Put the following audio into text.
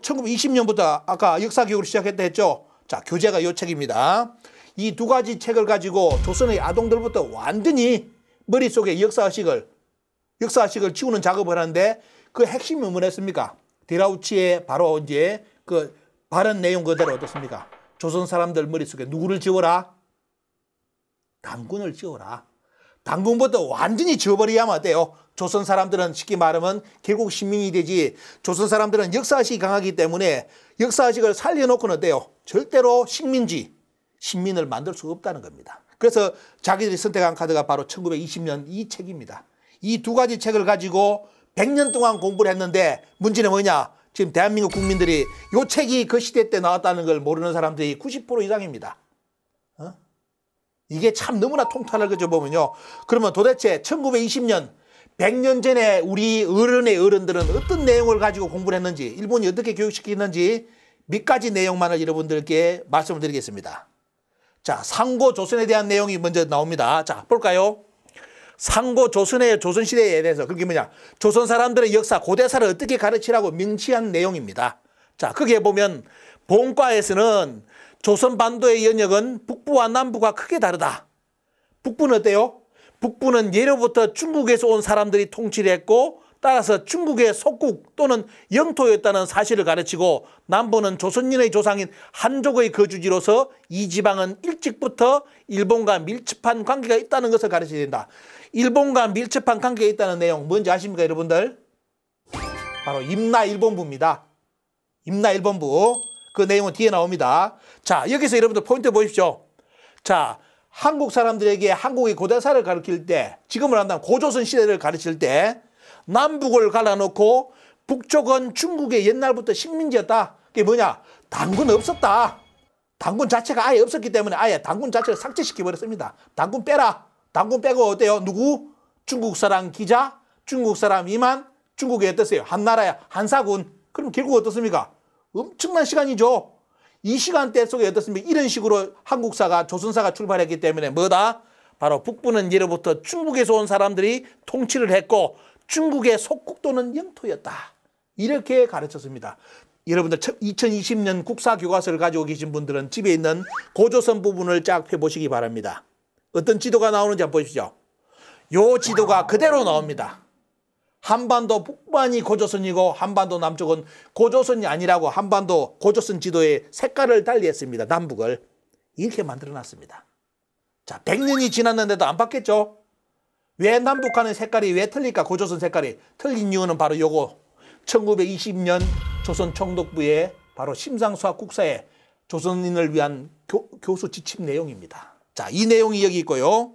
1920년부터 아까 역사교육을 시작했다 했죠. 자, 교재가 요 책입니다. 이 두 가지 책을 가지고 조선의 아동들부터 완전히 머릿속에 역사식을역사식을지우는 작업을 하는데 그 핵심이 뭐랬습니까? 데라우치의 바로 이제 그 발언 내용 그대로 어떻습니까? 조선 사람들 머릿속에 누구를 지워라? 당군을 지워라. 당군부터 완전히 지워버려야만 돼요. 조선 사람들은 쉽게 말하면 결국 식민이 되지 조선 사람들은 역사식이 강하기 때문에 역사식을 살려놓고는 돼요. 절대로 식민지, 식민을 만들 수 없다는 겁니다. 그래서 자기들이 선택한 카드가 바로 1920년 이 책입니다. 이 두 가지 책을 가지고 100년 동안 공부를 했는데 문제는 뭐냐? 지금 대한민국 국민들이 이 책이 그 시대 때 나왔다는 걸 모르는 사람들이 90% 이상입니다. 어? 이게 참 너무나 통탄을 거져보면요 그러면 도대체 1920년 100년 전에 우리 어른의 어른들은 어떤 내용을 가지고 공부를 했는지 일본이 어떻게 교육시키는지 몇 가지 내용만을 여러분들께 말씀을 드리겠습니다. 자, 상고 조선에 대한 내용이 먼저 나옵니다. 자, 볼까요? 상고 조선의 조선시대에 대해서 그게 뭐냐 조선 사람들의 역사 고대사를 어떻게 가르치라고 명시한 내용입니다. 자 거기에 보면 본과에서는 조선 반도의 연역은 북부와 남부가 크게 다르다. 북부는 어때요? 북부는 예로부터 중국에서 온 사람들이 통치를 했고 따라서 중국의 속국 또는 영토였다는 사실을 가르치고 남부는 조선인의 조상인 한족의 거주지로서 이 지방은 일찍부터 일본과 밀접한 관계가 있다는 것을 가르쳐야 된다. 일본과 밀접한 관계가 있다는 내용 뭔지 아십니까 여러분들? 바로 임나일본부입니다. 임나일본부 그 내용은 뒤에 나옵니다. 자 여기서 여러분들 포인트 보십시오. 자 한국 사람들에게 한국의 고대사를 가르칠 때 지금을 한다면 고조선 시대를 가르칠 때 남북을 갈라놓고 북쪽은 중국의 옛날부터 식민지였다. 그게 뭐냐? 당군 없었다. 당군 자체가 아예 없었기 때문에 아예 당군 자체를 삭제시켜버렸습니다. 당군 빼라. 당군 빼고 어때요? 누구? 중국 사람 기자, 중국 사람 이만, 중국이 어땠어요? 한나라야, 한사군. 그럼 결국 어떻습니까? 엄청난 시간이죠. 이 시간대 속에 어떻습니까? 이런 식으로 한국사가 조선사가 출발했기 때문에 뭐다? 바로 북부는 예로부터 중국에서 온 사람들이 통치를 했고 중국의 속국도는 영토였다. 이렇게 가르쳤습니다. 여러분들 2020년 국사교과서를 가지고 계신 분들은 집에 있는 고조선 부분을 쫙 펴보시기 바랍니다. 어떤 지도가 나오는지 한번 보십시오. 요 지도가 그대로 나옵니다. 한반도 북반이 고조선이고 한반도 남쪽은 고조선이 아니라고 한반도 고조선 지도에 색깔을 달리했습니다. 남북을 이렇게 만들어놨습니다. 자, 100년이 지났는데도 안 바뀌었죠? 왜 남북한의 색깔이 왜 틀릴까? 고조선 색깔이 틀린 이유는 바로 요거 1920년 조선 총독부의 바로 심상수학 국사에 조선인을 위한 교, 교수 지침 내용입니다. 자, 이 내용이 여기 있고요.